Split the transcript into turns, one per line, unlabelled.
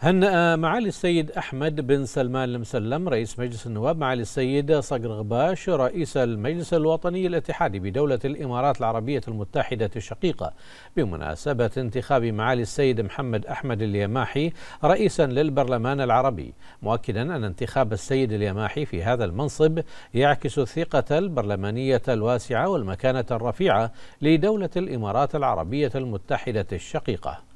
هنأ معالي السيد أحمد بن سلمان المسلم رئيس مجلس النواب معالي السيد صقر غباش رئيس المجلس الوطني الاتحادي بدولة الإمارات العربية المتحدة الشقيقة بمناسبة انتخاب معالي السيد محمد أحمد اليماحي رئيسا للبرلمان العربي مؤكدا أن انتخاب السيد اليماحي في هذا المنصب يعكس الثقة البرلمانية الواسعة والمكانة الرفيعة لدولة الإمارات العربية المتحدة الشقيقة